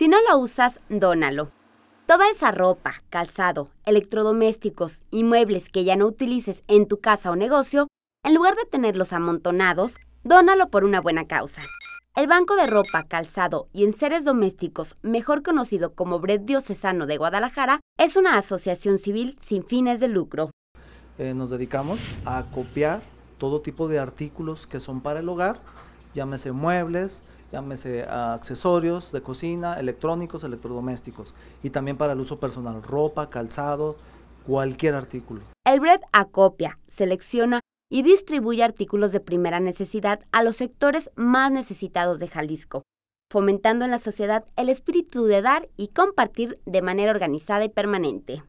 Si no lo usas, dónalo. Toda esa ropa, calzado, electrodomésticos y muebles que ya no utilices en tu casa o negocio, en lugar de tenerlos amontonados, dónalo por una buena causa. El Banco de Ropa, Calzado y Enseres Domésticos, mejor conocido como Bred Diocesano de Guadalajara, es una asociación civil sin fines de lucro. Eh, nos dedicamos a copiar todo tipo de artículos que son para el hogar llámese muebles, llámese ah, accesorios de cocina, electrónicos, electrodomésticos y también para el uso personal, ropa, calzado, cualquier artículo. El BRED acopia, selecciona y distribuye artículos de primera necesidad a los sectores más necesitados de Jalisco, fomentando en la sociedad el espíritu de dar y compartir de manera organizada y permanente.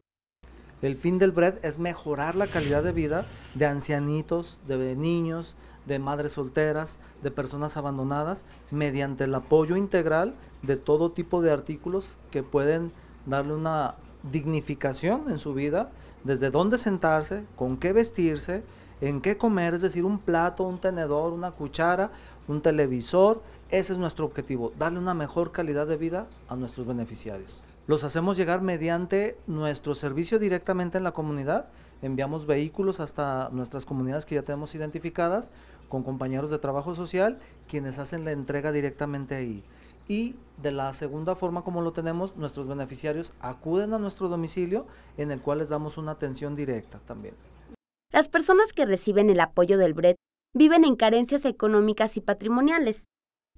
El fin del BREAD es mejorar la calidad de vida de ancianitos, de niños, de madres solteras, de personas abandonadas, mediante el apoyo integral de todo tipo de artículos que pueden darle una dignificación en su vida, desde dónde sentarse, con qué vestirse, en qué comer, es decir, un plato, un tenedor, una cuchara, un televisor, ese es nuestro objetivo, darle una mejor calidad de vida a nuestros beneficiarios. Los hacemos llegar mediante nuestro servicio directamente en la comunidad. Enviamos vehículos hasta nuestras comunidades que ya tenemos identificadas con compañeros de trabajo social, quienes hacen la entrega directamente ahí. Y de la segunda forma como lo tenemos, nuestros beneficiarios acuden a nuestro domicilio en el cual les damos una atención directa también. Las personas que reciben el apoyo del BRED viven en carencias económicas y patrimoniales,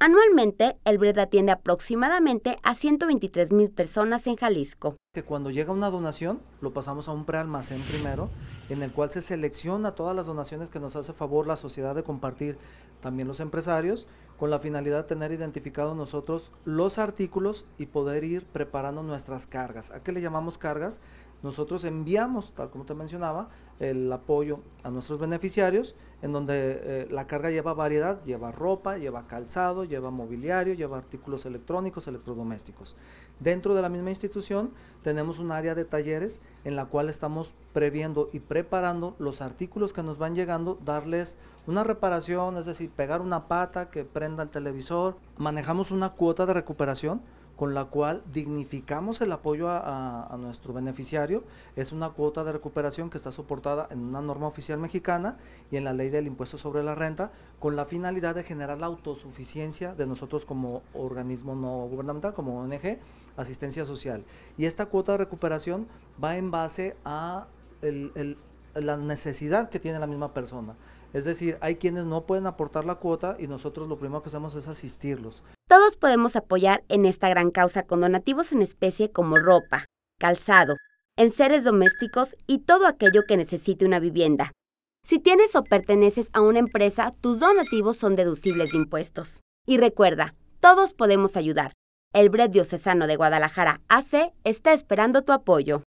Anualmente, el BRED atiende aproximadamente a 123 mil personas en Jalisco. Que cuando llega una donación, lo pasamos a un prealmacén primero, en el cual se selecciona todas las donaciones que nos hace favor la sociedad de compartir, también los empresarios, con la finalidad de tener identificados nosotros los artículos y poder ir preparando nuestras cargas. ¿A qué le llamamos cargas? Nosotros enviamos, tal como te mencionaba, el apoyo a nuestros beneficiarios, en donde eh, la carga lleva variedad, lleva ropa, lleva calzado, lleva mobiliario, lleva artículos electrónicos, electrodomésticos. Dentro de la misma institución tenemos un área de talleres en la cual estamos previendo y preparando los artículos que nos van llegando, darles una reparación, es decir, pegar una pata que prenda al televisor. Manejamos una cuota de recuperación con la cual dignificamos el apoyo a, nuestro beneficiario. Es una cuota de recuperación que está soportada en una norma oficial mexicana y en la ley del impuesto sobre la renta, con la finalidad de generar la autosuficiencia de nosotros como organismo no gubernamental, como ONG, asistencia social. Y esta cuota de recuperación va en base a el la necesidad que tiene la misma persona. Es decir, hay quienes no pueden aportar la cuota y nosotros lo primero que hacemos es asistirlos. Todos podemos apoyar en esta gran causa con donativos en especie como ropa, calzado, enseres domésticos y todo aquello que necesite una vivienda. Si tienes o perteneces a una empresa, tus donativos son deducibles de impuestos. Y recuerda, todos podemos ayudar. El BRED Diocesano de Guadalajara AC está esperando tu apoyo.